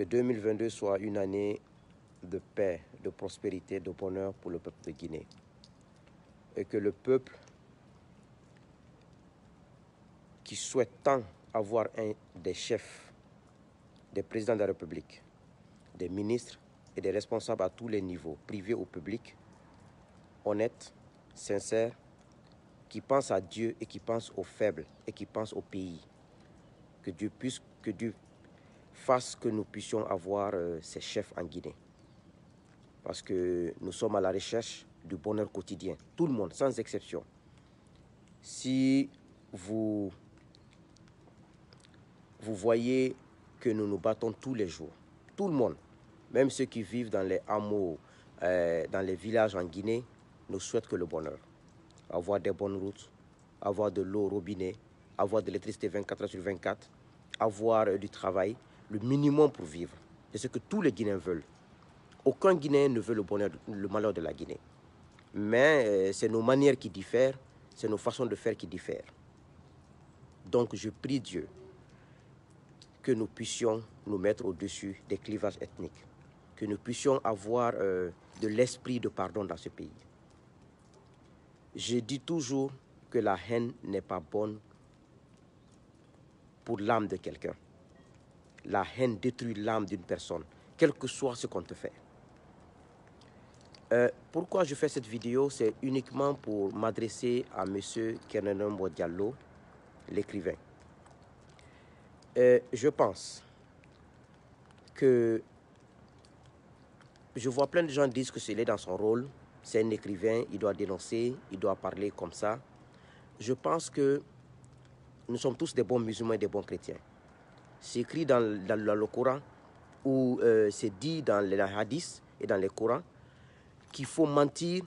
Que 2022 soit une année de paix, de prospérité, de bonheur pour le peuple de Guinée. Et que le peuple qui souhaite tant avoir un des chefs, des présidents de la République, des ministres et des responsables à tous les niveaux, privés ou publics, honnêtes, sincères, qui pensent à Dieu et qui pensent aux faibles et qui pensent au pays. Que Dieu puisse, que Dieu fasse que nous puissions avoir euh, ces chefs en Guinée. Parce que nous sommes à la recherche du bonheur quotidien. Tout le monde, sans exception. Si vous, vous voyez que nous nous battons tous les jours, tout le monde, même ceux qui vivent dans les hameaux, euh, dans les villages en Guinée, nous souhaitent que le bonheur. Avoir des bonnes routes, avoir de l'eau robinée, robinet, avoir de l'électricité 24 heures sur 24, avoir euh, du travail, le minimum pour vivre. C'est ce que tous les Guinéens veulent. Aucun Guinéen ne veut le, bonheur, malheur de la Guinée. Mais euh, c'est nos manières qui diffèrent, c'est nos façons de faire qui diffèrent. Donc je prie Dieu que nous puissions nous mettre au-dessus des clivages ethniques, que nous puissions avoir euh, de l'esprit de pardon dans ce pays. Je dis toujours que la haine n'est pas bonne pour l'âme de quelqu'un. La haine détruit l'âme d'une personne, quel que soit ce qu'on te fait. Euh, pourquoi je fais cette vidéo C'est uniquement pour m'adresser à M. Kenenombo Diallo, l'écrivain. Euh, je pense que je vois plein de gens disent que c'est dans son rôle, c'est un écrivain, il doit dénoncer, il doit parler comme ça. Je pense que nous sommes tous des bons musulmans et des bons chrétiens c'est écrit dans, dans, le Coran, ou euh, c'est dit dans les hadiths et dans les Corans qu'il faut mentir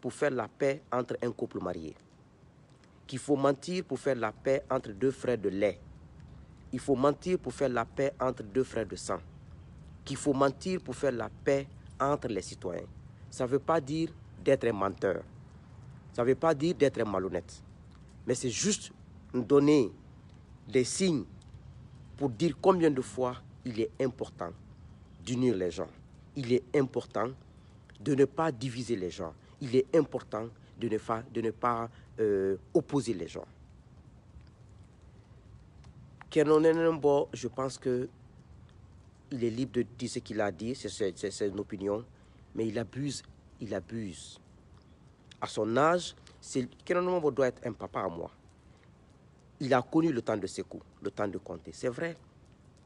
pour faire la paix entre un couple marié. Qu'il faut mentir pour faire la paix entre deux frères de lait. Il faut mentir pour faire la paix entre deux frères de sang. Qu'il faut mentir pour faire la paix entre les citoyens. Ça ne veut pas dire d'être un menteur. Ça ne veut pas dire d'être malhonnête. Mais c'est juste donner des signes pour dire combien de fois il est important d'unir les gens. Il est important de ne pas diviser les gens. Il est important de ne, pas, de ne pas euh, opposer les gens. je pense que il est libre de dire ce qu'il a dit, c'est une opinion, mais il abuse, il abuse. À son âge, Kenonenbo doit être un papa à moi. Il a connu le temps de coups, le temps de compter. C'est vrai,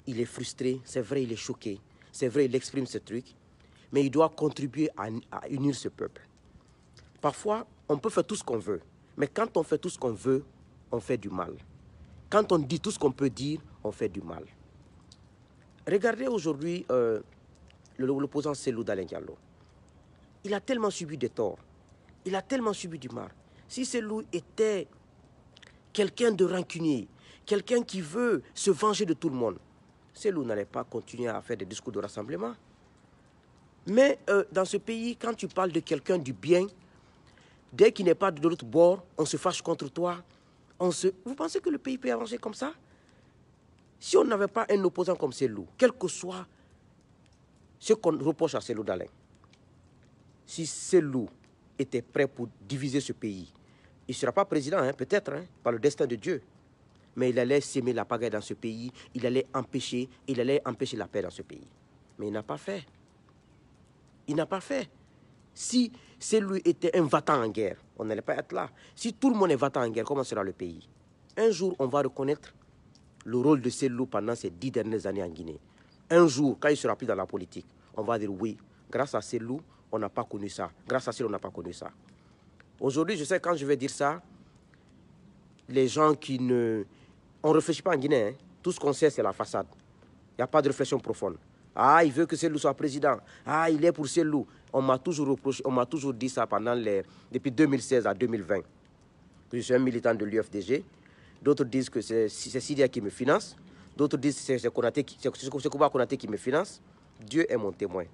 il est frustré, c'est vrai, il est choqué, c'est vrai, il exprime ses truc, mais il doit contribuer à, unir ce peuple. Parfois, on peut faire tout ce qu'on veut, mais quand on fait tout ce qu'on veut, on fait du mal. Quand on dit tout ce qu'on peut dire, on fait du mal. Regardez aujourd'hui euh, l'opposant Selou Diallo. Il a tellement subi des torts, il a tellement subi du mal. Si Selou était quelqu'un de rancunier, quelqu'un qui veut se venger de tout le monde. C'est n'allait pas continuer à faire des discours de rassemblement. Mais euh, dans ce pays, quand tu parles de quelqu'un du bien, dès qu'il n'est pas de l'autre bord, on se fâche contre toi. On se... Vous pensez que le pays peut avancer comme ça Si on n'avait pas un opposant comme loups, quel que soit ce qu'on reproche à loups d'Alain, si loups était prêt pour diviser ce pays, il ne sera pas président, hein, peut-être, hein, par le destin de Dieu. Mais il allait s'aimer la pagaille dans ce pays, il allait empêcher, il allait empêcher la paix dans ce pays. Mais il n'a pas fait. Il n'a pas fait. Si celui était un vatan en guerre, on n'allait pas être là. Si tout le monde est vatan en guerre, comment sera le pays Un jour, on va reconnaître le rôle de loups pendant ces dix dernières années en Guinée. Un jour, quand il sera plus dans la politique, on va dire oui, grâce à loups, on n'a pas connu ça. Grâce à Selou, on n'a pas connu ça. Aujourd'hui, je sais quand je vais dire ça, les gens qui ne... On ne réfléchit pas en Guinée. Hein. Tout ce qu'on sait, c'est la façade. Il n'y a pas de réflexion profonde. Ah, il veut que loup soit président. Ah, il est pour Selou. On m'a toujours reproché, on m'a toujours dit ça pendant les... depuis 2016 à 2020. je suis un militant de l'UFDG. D'autres disent que c'est Sidia qui me finance. D'autres disent que c'est Konaté qui me finance. Dieu est mon témoin.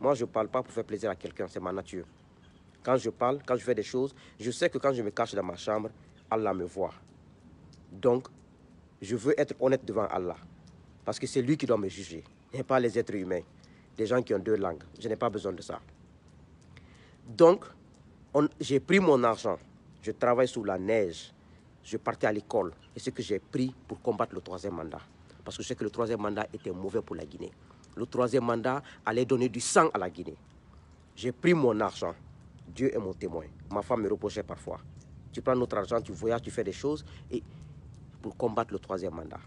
Moi, je ne parle pas pour faire plaisir à quelqu'un, c'est ma nature. Quand je parle, quand je fais des choses, je sais que quand je me cache dans ma chambre, Allah me voit. Donc, je veux être honnête devant Allah. Parce que c'est lui qui doit me juger, et pas les êtres humains, des gens qui ont deux langues. Je n'ai pas besoin de ça. Donc, j'ai pris mon argent. Je travaille sous la neige. Je partais à l'école. Et ce que j'ai pris pour combattre le troisième mandat. Parce que je sais que le troisième mandat était mauvais pour la Guinée. Le troisième mandat allait donner du sang à la Guinée. J'ai pris mon argent. Dieu est mon témoin. Ma femme me reprochait parfois. Tu prends notre argent, tu voyages, tu fais des choses et pour combattre le troisième mandat.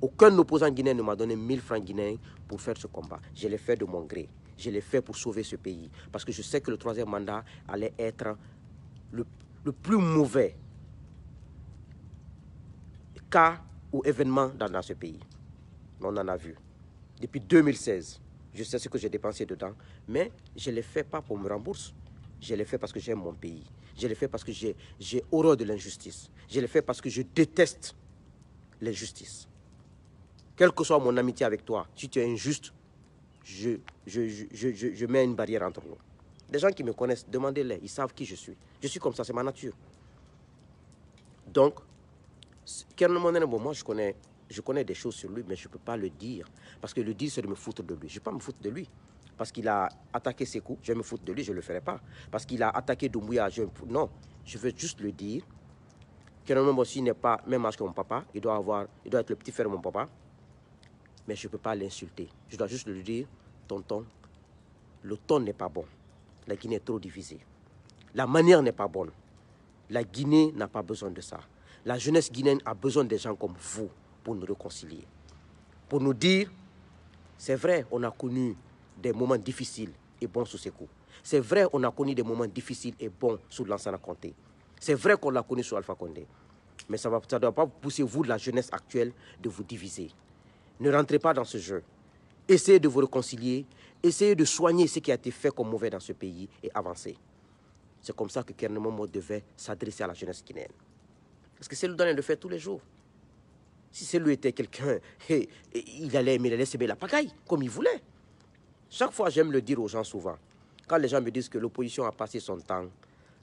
Aucun opposant guinéen ne m'a donné 1000 francs guinéens pour faire ce combat. Je l'ai fait de mon gré. Je l'ai fait pour sauver ce pays. Parce que je sais que le troisième mandat allait être le, plus mauvais cas ou événement dans ce pays. On en a vu. Depuis 2016, je sais ce que j'ai dépensé dedans, mais je ne le fais pas pour me rembourser. Je le fais parce que j'aime mon pays. Je le fais parce que j'ai horreur de l'injustice. Je le fais parce que je déteste l'injustice. Quelle que soit mon amitié avec toi, si tu es injuste, je, je, je mets une barrière entre nous. Les gens qui me connaissent, demandez-les, ils savent qui je suis. Je suis comme ça, c'est ma nature. Donc, moi, je connais je connais des choses sur lui, mais je ne peux pas le dire. Parce que le dire, c'est de me foutre de lui. Je ne vais pas me foutre de lui. Parce qu'il a attaqué ses coups, je vais me foutre de lui, je ne le ferai pas. Parce qu'il a attaqué Doumbouya, je... Non, je veux juste le dire. Que homme aussi n'est pas même âge que mon papa. Il doit, avoir, il doit être le petit frère de mon papa. Mais je ne peux pas l'insulter. Je dois juste le dire, tonton, le ton n'est pas bon. La Guinée est trop divisée. La manière n'est pas bonne. La Guinée n'a pas besoin de ça. La jeunesse guinéenne a besoin des gens comme vous pour nous réconcilier, pour nous dire, c'est vrai, on a connu des moments difficiles et bons sous ce coups. C'est vrai, on a connu des moments difficiles et bons sous l'ancien Conté. C'est vrai qu'on l'a connu sous Alpha Condé. Mais ça ne ça doit pas pousser vous, la jeunesse actuelle, de vous diviser. Ne rentrez pas dans ce jeu. Essayez de vous réconcilier. Essayez de soigner ce qui a été fait comme mauvais dans ce pays et avancer. C'est comme ça que Kernemon devait s'adresser à la jeunesse guinéenne. Parce que c'est le donner le fait tous les jours. Si celui lui était quelqu'un, il allait aimer, la pagaille, comme il voulait. Chaque fois, j'aime le dire aux gens souvent. Quand les gens me disent que l'opposition a passé son temps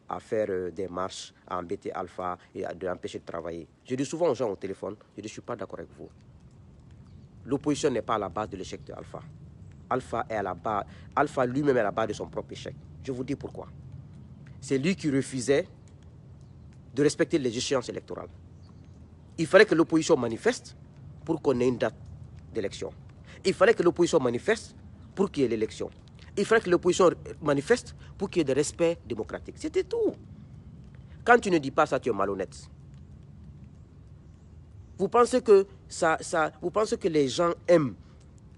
à faire euh, des marches, à embêter Alpha et à l'empêcher de travailler, je dis souvent aux gens au téléphone, je ne suis pas d'accord avec vous. L'opposition n'est pas à la base de l'échec d'Alpha. Alpha, est à la base, Alpha lui-même est à la base de son propre échec. Je vous dis pourquoi. C'est lui qui refusait de respecter les échéances électorales il fallait que l'opposition manifeste pour qu'on ait une date d'élection. Il fallait que l'opposition manifeste pour qu'il y ait l'élection. Il fallait que l'opposition manifeste pour qu'il y ait des respect démocratique. C'était tout. Quand tu ne dis pas ça, tu es malhonnête. Vous pensez que, ça, ça, vous pensez que les gens aiment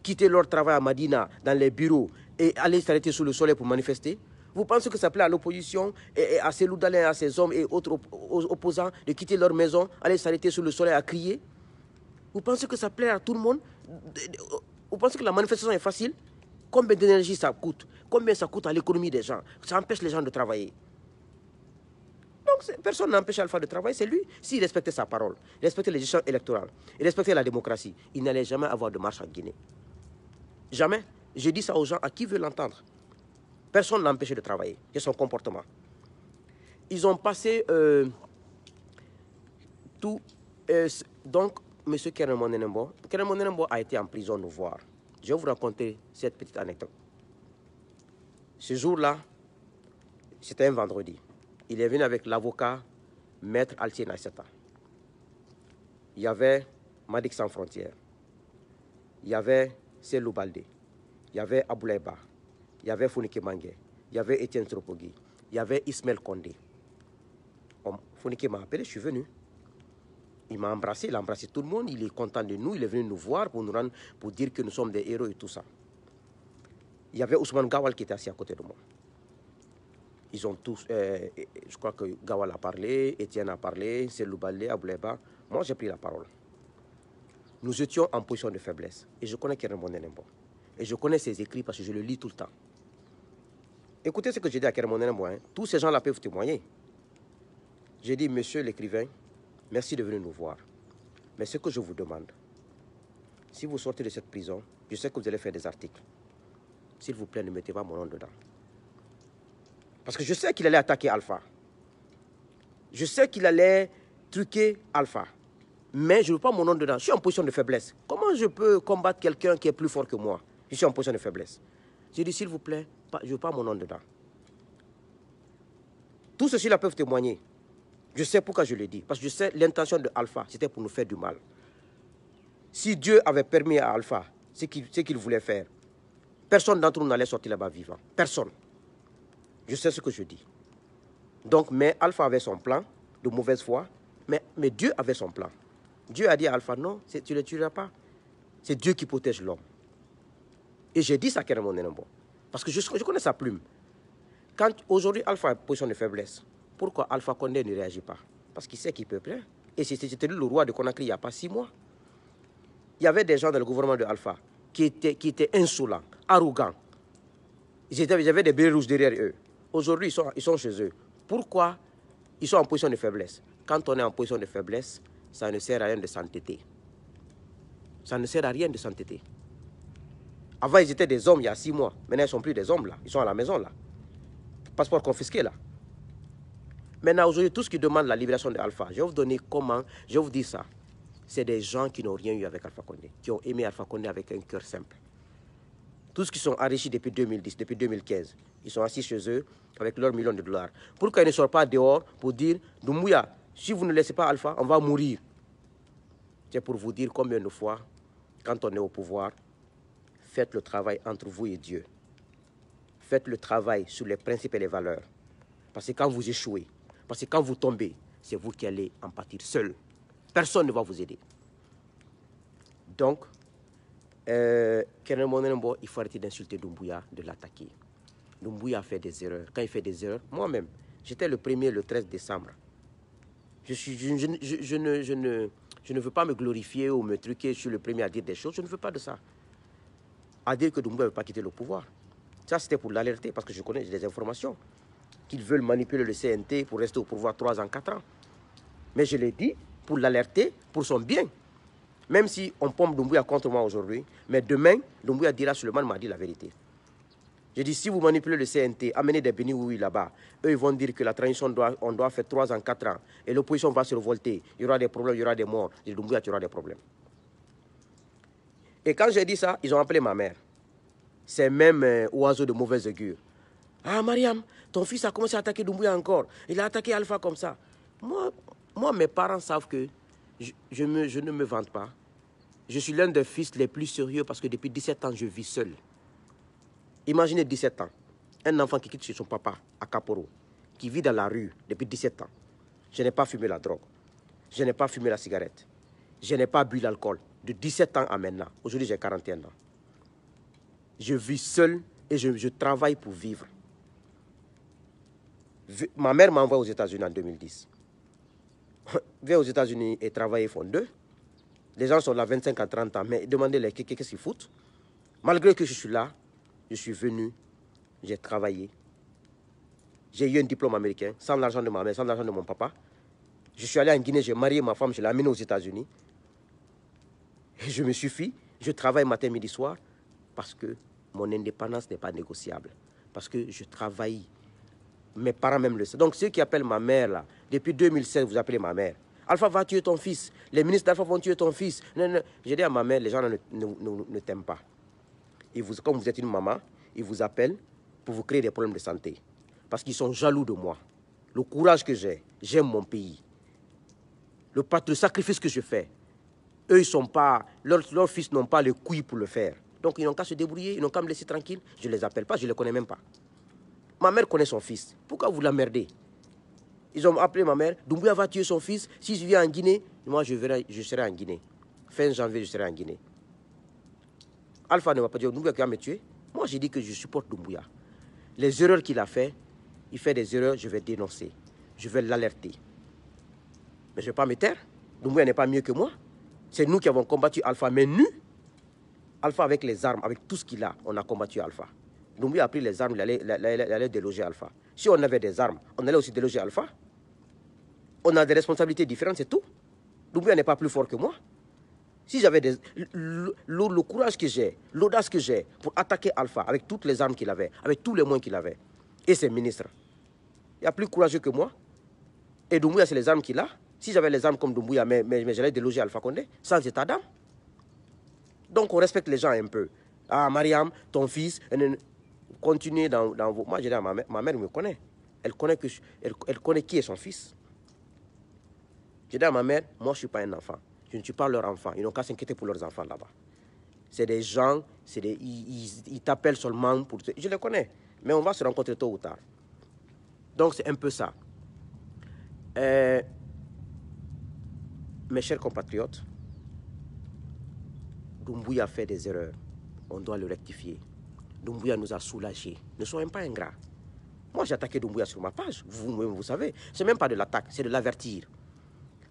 quitter leur travail à Madina, dans les bureaux, et aller s'arrêter sous le soleil pour manifester vous pensez que ça plaît à l'opposition et, à ces loups à ces hommes et autres opposants de quitter leur maison, aller s'arrêter sous le soleil à crier Vous pensez que ça plaît à tout le monde oh, Vous pensez que la manifestation est facile Combien d'énergie ça coûte Combien ça coûte à l'économie des gens Ça empêche les gens de travailler. Donc personne n'empêche Alpha de travailler, c'est lui. S'il respectait sa parole, respectait les gestions électorales, il respectait la démocratie, il n'allait jamais avoir de marche en Guinée. Jamais. Je dis ça aux gens à qui veut l'entendre. Personne l'a empêché de travailler. C'est son comportement. Ils ont passé euh, tout. Euh, donc, M. Keremon Nenembo, a été en prison nous voir. Je vais vous raconter cette petite anecdote. Ce jour-là, c'était un vendredi. Il est venu avec l'avocat Maître Altier Nasseta. Il y avait Madik Sans Frontières. Il y avait Selou Il y avait Aboulayba. Il y avait Founike Mangue, il y avait Étienne Tropogui, il y avait Ismaël Kondé. Founike m'a appelé, je suis venu. Il m'a embrassé, il a embrassé tout le monde, il est content de nous, il est venu nous voir pour nous rendre, pour dire que nous sommes des héros et tout ça. Il y avait Ousmane Gawal qui était assis à côté de moi. Ils ont tous, euh, euh, je crois que Gawal a parlé, Étienne a parlé, Seloubalé, Abouleba. Moi, j'ai pris la parole. Nous étions en position de faiblesse. Et je connais Kerem Nembo. Et je connais ses écrits parce que je le lis tout le temps. Écoutez ce que j'ai dit à Kermonen moi. Hein. Tous ces gens-là peuvent témoigner. J'ai dit, monsieur l'écrivain, merci de venir nous voir. Mais ce que je vous demande, si vous sortez de cette prison, je sais que vous allez faire des articles. S'il vous plaît, ne mettez pas mon nom dedans. Parce que je sais qu'il allait attaquer Alpha. Je sais qu'il allait truquer Alpha. Mais je ne veux pas mon nom dedans. Je suis en position de faiblesse. Comment je peux combattre quelqu'un qui est plus fort que moi Je suis en position de faiblesse. J'ai dit, s'il vous plaît, je veux pas mon nom dedans. Tous ceux-là peuvent témoigner. Je sais pourquoi je le dis. Parce que je sais l'intention de Alpha, c'était pour nous faire du mal. Si Dieu avait permis à Alpha ce qu'il voulait faire, personne d'entre nous n'allait sortir là-bas vivant. Personne. Je sais ce que je dis. Donc, mais Alpha avait son plan de mauvaise foi, mais, mais Dieu avait son plan. Dieu a dit à Alpha, non, tu ne le tueras pas. C'est Dieu qui protège l'homme. Et j'ai dit ça carrément, Nenembo. Parce que je, connais sa plume. Quand aujourd'hui Alpha est en position de faiblesse, pourquoi Alpha Condé ne réagit pas Parce qu'il sait qu'il peut plaire. Et c'était le roi de Conakry il n'y a pas six mois. Il y avait des gens dans le gouvernement de Alpha qui étaient, insolents, arrogants. Ils avaient des bébés rouges derrière eux. Aujourd'hui, ils sont, ils sont chez eux. Pourquoi ils sont en position de faiblesse Quand on est en position de faiblesse, ça ne sert à rien de s'entêter. Ça ne sert à rien de s'entêter. Avant, ils étaient des hommes il y a six mois. Maintenant, ils ne sont plus des hommes là. Ils sont à la maison là. Passeport confisqué là. Maintenant, aujourd'hui, tout ce qui demande la libération d'Alpha, je vais vous donner comment, je vais vous dire ça. C'est des gens qui n'ont rien eu avec Alpha Condé, qui ont aimé Alpha Condé avec un cœur simple. Tous qui sont enrichis depuis 2010, depuis 2015, ils sont assis chez eux avec leurs millions de dollars. Pourquoi ils ne sortent pas dehors pour dire, Doumbouya, si vous ne laissez pas Alpha, on va mourir C'est pour vous dire combien de fois, quand on est au pouvoir, faites le travail entre vous et Dieu. Faites le travail sur les principes et les valeurs. Parce que quand vous échouez, parce que quand vous tombez, c'est vous qui allez en partir seul. Personne ne va vous aider. Donc, euh, il faut arrêter d'insulter Doumbouya, de l'attaquer. Doumbouya fait des erreurs. Quand il fait des erreurs, moi-même, j'étais le premier le 13 décembre. Je, ne, je ne veux pas me glorifier ou me truquer, je suis le premier à dire des choses, je ne veux pas de ça à dire que Doumbouya ne veut pas quitter le pouvoir. Ça, c'était pour l'alerter, parce que je connais des informations qu'ils veulent manipuler le CNT pour rester au pouvoir 3 ans, 4 ans. Mais je l'ai dit pour l'alerter, pour son bien. Même si on pompe Doumbouya contre moi aujourd'hui, mais demain, Doumbouya dira seulement m'a dit la vérité. Je dis, si vous manipulez le CNT, amenez des bénis oui là-bas. Eux, ils vont dire que la transition, doit, on doit faire 3 ans, 4 ans. Et l'opposition va se révolter. Il y aura des problèmes, il y aura des morts. Et Doumbouya, il aura des problèmes. Et quand j'ai dit ça, ils ont appelé ma mère. C'est même euh, oiseau de mauvaise augure. Ah, Mariam, ton fils a commencé à attaquer Doumbouya encore. Il a attaqué Alpha comme ça. Moi, moi mes parents savent que je, je, je ne me vante pas. Je suis l'un des fils les plus sérieux parce que depuis 17 ans, je vis seul. Imaginez 17 ans. Un enfant qui quitte chez son papa à Caporo, qui vit dans la rue depuis 17 ans. Je n'ai pas fumé la drogue. Je n'ai pas fumé la cigarette. Je n'ai pas bu l'alcool de 17 ans à maintenant. Aujourd'hui, j'ai 41 ans. Je vis seul et je, travaille pour vivre. Ma mère m'a envoyé aux États-Unis en 2010. Viens aux États-Unis et travailler font deux. Les gens sont là 25 à 30 ans, mais demandez-les qu'est-ce qu'ils foutent. Malgré que je suis là, je suis venu, j'ai travaillé. J'ai eu un diplôme américain, sans l'argent de ma mère, sans l'argent de mon papa. Je suis allé en Guinée, j'ai marié ma femme, je l'ai amenée aux États-Unis. Et je me suffis, je travaille matin, midi, soir, parce que mon indépendance n'est pas négociable. Parce que je travaille, mes parents même le savent. Donc ceux qui appellent ma mère, là, depuis 2016, vous appelez ma mère. Alpha va tuer ton fils, les ministres d'Alpha vont tuer ton fils. Je dis à ma mère, les gens ne, t'aiment pas. Et vous, comme vous êtes une maman, ils vous appellent pour vous créer des problèmes de santé. Parce qu'ils sont jaloux de moi. Le courage que j'ai, j'aime mon pays. Le, le sacrifice que je fais, eux, ils sont pas, leurs, leurs fils n'ont pas le couilles pour le faire. Donc, ils n'ont qu'à se débrouiller, ils n'ont qu'à me laisser tranquille. Je ne les appelle pas, je ne les connais même pas. Ma mère connaît son fils. Pourquoi vous l'emmerdez Ils ont appelé ma mère. Doumbouya va tuer son fils. Si je viens en Guinée, moi, je, verrai, je serai en Guinée. Fin janvier, je serai en Guinée. Alpha ne va pas dire Doumbouya qui va me tuer. Moi, j'ai dit que je supporte Doumbouya. Les erreurs qu'il a fait, il fait des erreurs, je vais dénoncer. Je vais l'alerter. Mais je ne vais pas me taire. Doumbouya n'est pas mieux que moi. C'est nous qui avons combattu Alpha, mais nu, Alpha avec les armes, avec tout ce qu'il a, on a combattu Alpha. Lumbi a pris les armes, il allait, déloger Alpha. Si on avait des armes, on allait aussi déloger Alpha. On a des responsabilités différentes, c'est tout. Lumbi n'est pas plus fort que moi. Si j'avais Le, courage que j'ai, l'audace que j'ai pour attaquer Alpha avec toutes les armes qu'il avait, avec tous les moyens qu'il avait, et ses ministres, il y a plus courageux que moi. Et Doumbouya, c'est les armes qu'il a. Si j'avais les armes comme Doumbouya, mais, j'allais déloger Alpha Condé, sans état d'âme. Donc on respecte les gens un peu. Ah, Mariam, ton fils, continuez dans, dans vos... Moi, je dis à ma mère, ma mère me connaît. Elle connaît, que elle, connaît qui est son fils. Je dis à ma mère, moi, je ne suis pas un enfant. Je ne suis pas leur enfant. Ils n'ont qu'à s'inquiéter pour leurs enfants là-bas. C'est des gens, des, ils t'appellent seulement pour... Je les connais, mais on va se rencontrer tôt ou tard. Donc, c'est un peu ça. Euh, mes chers compatriotes, Doumbouya a fait des erreurs. On doit le rectifier. Doumbouya nous a soulagés. Ne soyons pas ingrats. Moi, j'ai attaqué Doumbouya sur ma page. vous vous savez. Ce n'est même pas de l'attaque, c'est de l'avertir.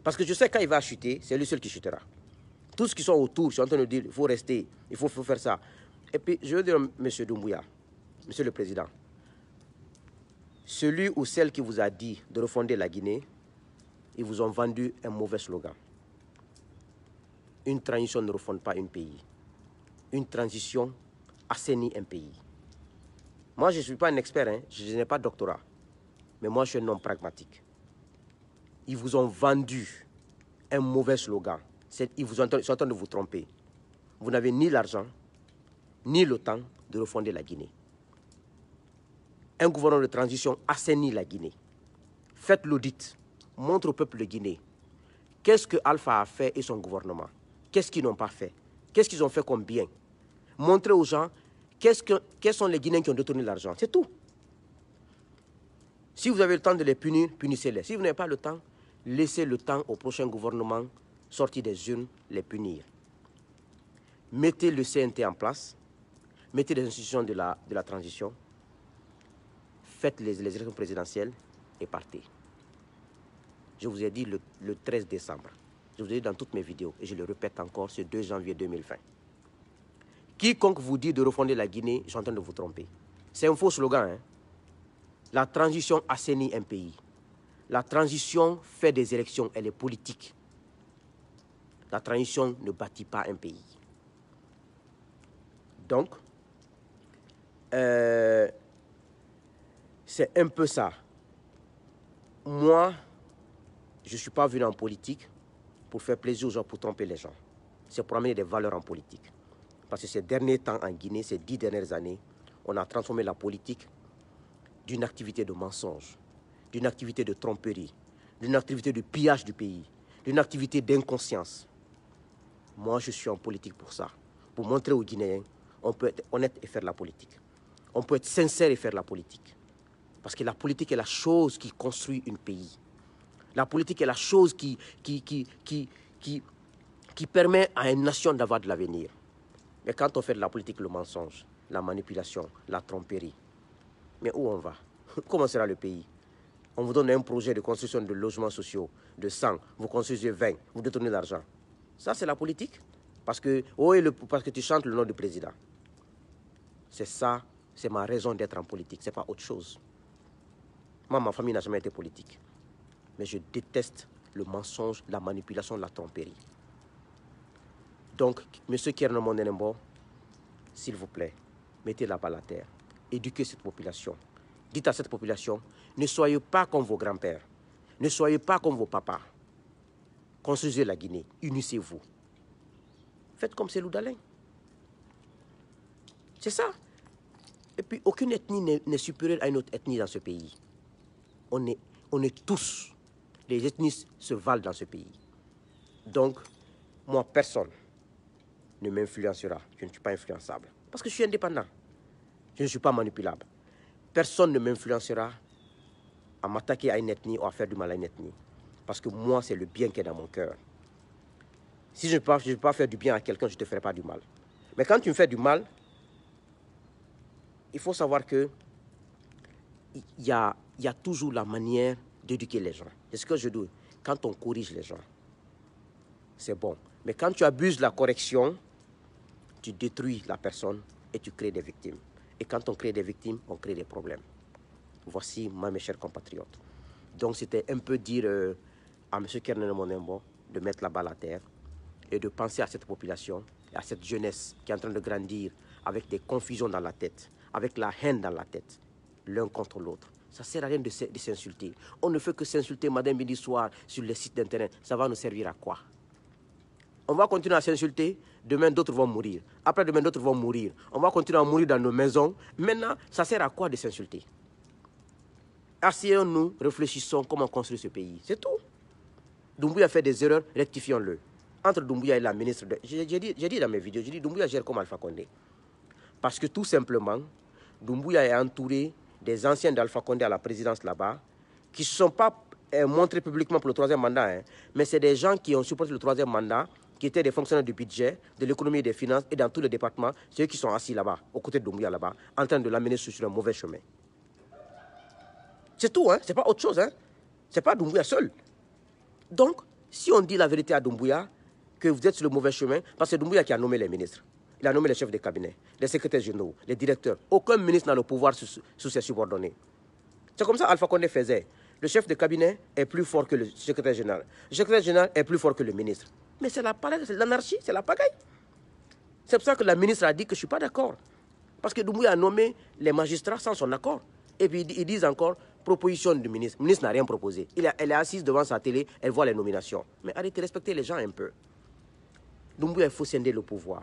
Parce que je sais quand il va chuter, c'est lui seul qui chutera. Tous ceux qui sont autour, sont en train de dire, il faut rester, il faut, faire ça. Et puis, je veux dire, Monsieur Doumbouya, Monsieur le Président, celui ou celle qui vous a dit de refonder la Guinée, ils vous ont vendu un mauvais slogan. Une transition ne refonde pas un pays. Une transition assainit un pays. Moi, je ne suis pas un expert, hein. je n'ai pas de doctorat. Mais moi, je suis un homme pragmatique. Ils vous ont vendu un mauvais slogan. Ils, vous sont en train de vous tromper. Vous n'avez ni l'argent, ni le temps de refonder la Guinée. Un gouvernement de transition assainit la Guinée. Faites l'audit. Montre au peuple de Guinée qu'est-ce que Alpha a fait et son gouvernement. Qu'est-ce qu'ils n'ont pas fait Qu'est-ce qu'ils ont fait comme bien Montrez aux gens quels sont les Guinéens qui ont détourné l'argent. C'est tout. Si vous avez le temps de les punir, punissez-les. Si vous n'avez pas le temps, laissez le temps au prochain gouvernement sorti des urnes, les punir. Mettez le CNT en place, mettez les institutions de la, de la transition, faites les, élections présidentielles et partez. Je vous ai dit le 13 décembre. Je vous ai dit dans toutes mes vidéos, et je le répète encore, ce 2 janvier 2020. Quiconque vous dit de refonder la Guinée, j'entends train de vous tromper. C'est un faux slogan. Hein. La transition assainit un pays. La transition fait des élections, elle est politique. La transition ne bâtit pas un pays. Donc, euh, c'est un peu ça. Moi, je ne suis pas venu en politique pour faire plaisir aux gens, pour tromper les gens. C'est pour amener des valeurs en politique. Parce que ces derniers temps en Guinée, ces dix dernières années, on a transformé la politique d'une activité de mensonge, d'une activité de tromperie, d'une activité de pillage du pays, d'une activité d'inconscience. Moi, je suis en politique pour ça, pour montrer aux Guinéens on peut être honnête et faire la politique. On peut être sincère et faire la politique. Parce que la politique est la chose qui construit un pays. La politique est la chose qui, qui, qui, qui, qui, permet à une nation d'avoir de l'avenir. Mais quand on fait de la politique, le mensonge, la manipulation, la tromperie, mais où on va Comment sera le pays On vous donne un projet de construction de logements sociaux, de sang, vous construisez 20, vous détournez l'argent. Ça, c'est la politique parce que, oh, le, parce que tu chantes le nom du président. C'est ça, c'est ma raison d'être en politique, c'est pas autre chose. Moi, ma famille n'a jamais été politique mais je déteste le mensonge, la manipulation, la tromperie. Donc, M. Nenembo, s'il vous plaît, mettez la balle à terre. Éduquez cette population. Dites à cette population, ne soyez pas comme vos grands-pères. Ne soyez pas comme vos papas. Construisez la Guinée. Unissez-vous. Faites comme c'est l'Oudalin. C'est ça. Et puis, aucune ethnie n'est supérieure à une autre ethnie dans ce pays. On est, on est tous les ethnies se valent dans ce pays. Donc, moi, personne ne m'influencera. Je ne suis pas influençable. Parce que je suis indépendant. Je ne suis pas manipulable. Personne ne m'influencera à m'attaquer à une ethnie ou à faire du mal à une ethnie. Parce que moi, c'est le bien qui est dans mon cœur. Si je ne peux, peux pas faire du bien à quelqu'un, je ne te ferai pas du mal. Mais quand tu me fais du mal, il faut savoir que il y a toujours la manière d'éduquer les gens. C'est ce que je dis. Quand on corrige les gens, c'est bon. Mais quand tu abuses la correction, tu détruis la personne et tu crées des victimes. Et quand on crée des victimes, on crée des problèmes. Voici, moi, mes chers compatriotes. Donc, c'était un peu dire euh, à M. Kernel Monembo de mettre la balle à terre et de penser à cette population, à cette jeunesse qui est en train de grandir avec des confusions dans la tête, avec la haine dans la tête, l'un contre l'autre. Ça ne sert à rien de s'insulter. On ne fait que s'insulter madame midi, soir sur les sites d'Internet. Ça va nous servir à quoi On va continuer à s'insulter. Demain, d'autres vont mourir. Après, demain, d'autres vont mourir. On va continuer à mourir dans nos maisons. Maintenant, ça sert à quoi de s'insulter Asseyons-nous, réfléchissons comment construire ce pays. C'est tout. Doumbouya fait des erreurs, rectifions-le. Entre Doumbouya et la ministre, j'ai dit, dans mes vidéos, j'ai dit Doumbouya gère comme Alpha Condé. Parce que tout simplement, Doumbouya est entouré des anciens d'Alpha Condé à la présidence là-bas, qui ne sont pas euh, montrés publiquement pour le troisième mandat, hein. mais c'est des gens qui ont supporté le troisième mandat, qui étaient des fonctionnaires du budget, de l'économie et des finances, et dans tous les départements, ceux qui sont assis là-bas, aux côtés de Doumbouya là-bas, en train de l'amener sur un mauvais chemin. C'est tout, hein? c'est pas autre chose. Hein? C'est pas Doumbouya seul. Donc, si on dit la vérité à Doumbouya, que vous êtes sur le mauvais chemin, parce que c'est Doumbouya qui a nommé les ministres. Il a nommé les chefs de cabinet, les secrétaires généraux, les directeurs. Aucun ministre n'a le pouvoir sous, ses subordonnés. C'est comme ça Alpha Condé faisait. Le chef de cabinet est plus fort que le secrétaire général. Le secrétaire général est plus fort que le ministre. Mais c'est la c'est l'anarchie, c'est la pagaille. C'est pour ça que la ministre a dit que je ne suis pas d'accord. Parce que Doumbouya a nommé les magistrats sans son accord. Et puis ils disent encore proposition du ministre. Le ministre n'a rien proposé. elle est assise devant sa télé, elle voit les nominations. Mais arrêtez, respecter les gens un peu. Doumbouya, il faut scinder le pouvoir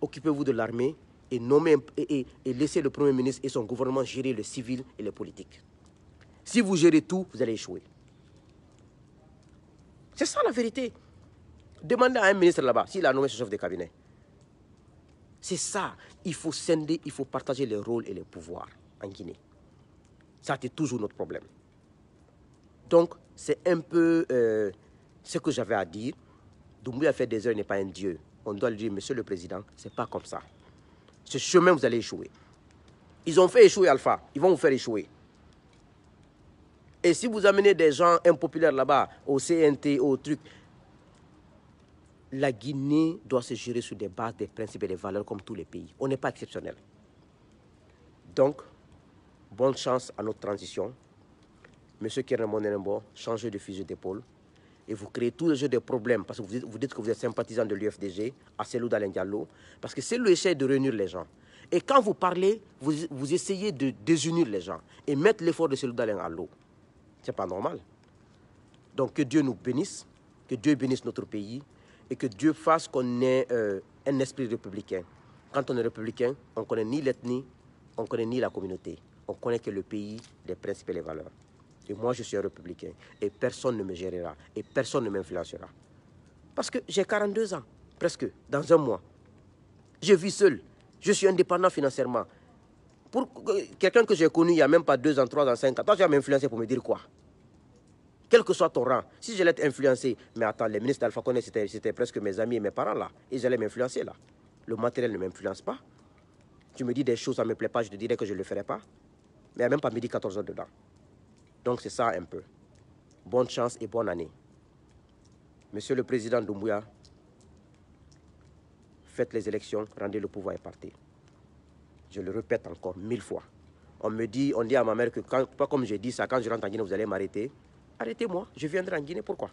occupez-vous de l'armée et, nommez, et, laissez le Premier ministre et son gouvernement gérer le civil et le politique. Si vous gérez tout, vous allez échouer. C'est ça la vérité. Demandez à un ministre là-bas s'il a nommé son chef de cabinet. C'est ça. Il faut scinder, il faut partager les rôles et les pouvoirs en Guinée. Ça, c'est toujours notre problème. Donc, c'est un peu euh, ce que j'avais à dire. Doumbouya fait des heures n'est pas un dieu on doit lui dire, Monsieur le Président, n'est pas comme ça. Ce chemin, vous allez échouer. Ils ont fait échouer Alpha, ils vont vous faire échouer. Et si vous amenez des gens impopulaires là-bas, au CNT, au truc, la Guinée doit se gérer sur des bases, des principes et des valeurs comme tous les pays. On n'est pas exceptionnel. Donc, bonne chance à notre transition. Monsieur Kernemon Nerembo, changez de fusil d'épaule et vous créez tous les de problèmes parce que vous dites, que vous êtes sympathisant de l'UFDG, à Selou Diallo, parce que Selou essaie de réunir les gens. Et quand vous parlez, vous, essayez de désunir les gens et mettre l'effort de Selou Dalen Diallo. Ce C'est pas normal. Donc que Dieu nous bénisse, que Dieu bénisse notre pays et que Dieu fasse qu'on ait euh, un esprit républicain. Quand on est républicain, on ne connaît ni l'ethnie, on ne connaît ni la communauté. On connaît que le pays, les principes et les valeurs. Et moi, je suis un républicain. Et personne ne me gérera. Et personne ne m'influencera. Parce que j'ai 42 ans, presque, dans un mois. Je vis seul. Je suis indépendant financièrement. Pour quelqu'un que j'ai connu il n'y a même pas deux ans, 3 ans, 5 ans, toi, tu vas m'influencer pour me dire quoi quel que soit ton rang, si je l'ai influencé, mais attends, les ministres d'Alpha Condé, c'était presque mes amis et mes parents là, ils allaient m'influencer là. Le matériel ne m'influence pas. Tu me dis des choses, ça ne me plaît pas, je te dirais que je ne le ferai pas. Mais il n'y a même pas midi 14 heures dedans. Donc c'est ça un peu. Bonne chance et bonne année. Monsieur le Président Doumbouya, faites les élections, rendez le pouvoir et partez. Je le répète encore mille fois. On me dit, on dit à ma mère que, pas comme j'ai dit ça, quand je rentre en Guinée, vous allez m'arrêter. Arrêtez-moi, je viendrai en Guinée, pourquoi